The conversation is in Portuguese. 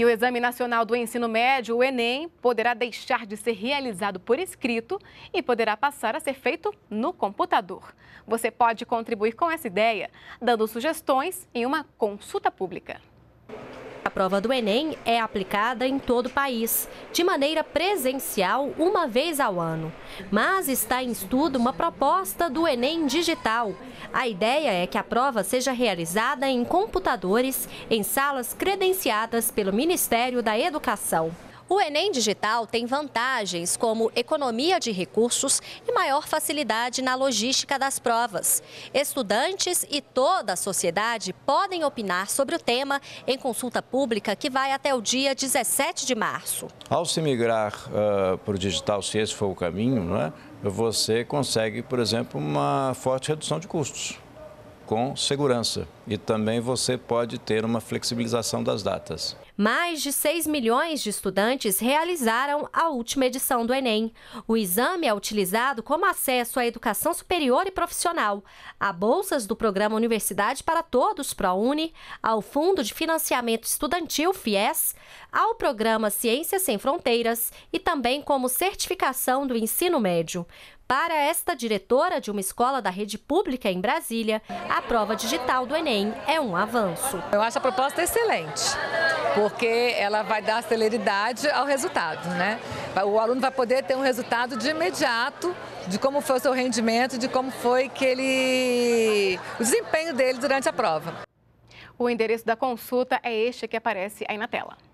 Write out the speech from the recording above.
E o Exame Nacional do Ensino Médio, o Enem, poderá deixar de ser realizado por escrito e poderá passar a ser feito no computador. Você pode contribuir com essa ideia, dando sugestões em uma consulta pública. A prova do Enem é aplicada em todo o país, de maneira presencial, uma vez ao ano. Mas está em estudo uma proposta do Enem digital. A ideia é que a prova seja realizada em computadores, em salas credenciadas pelo Ministério da Educação. O Enem Digital tem vantagens como economia de recursos e maior facilidade na logística das provas. Estudantes e toda a sociedade podem opinar sobre o tema em consulta pública que vai até o dia 17 de março. Ao se migrar uh, ah, para o digital, se esse for o caminho, né, você consegue, por exemplo, uma forte redução de custos com segurança. E também você pode ter uma flexibilização das datas. Mais de 6 milhões de estudantes realizaram a última edição do Enem. O exame é utilizado como acesso à educação superior e profissional, a bolsas do programa Universidade para Todos ProUni, ao Fundo de Financiamento Estudantil FIES, ao programa Ciências Sem Fronteiras e também como certificação do ensino médio. Para esta diretora de uma escola da rede pública em Brasília, a prova digital do Enem é um avanço. Eu acho a proposta excelente, porque ela vai dar celeridade ao resultado, né? O aluno vai poder ter um resultado de imediato de como foi o seu rendimento, de como foi que ele o desempenho dele durante a prova. O endereço da consulta é este que aparece aí na tela.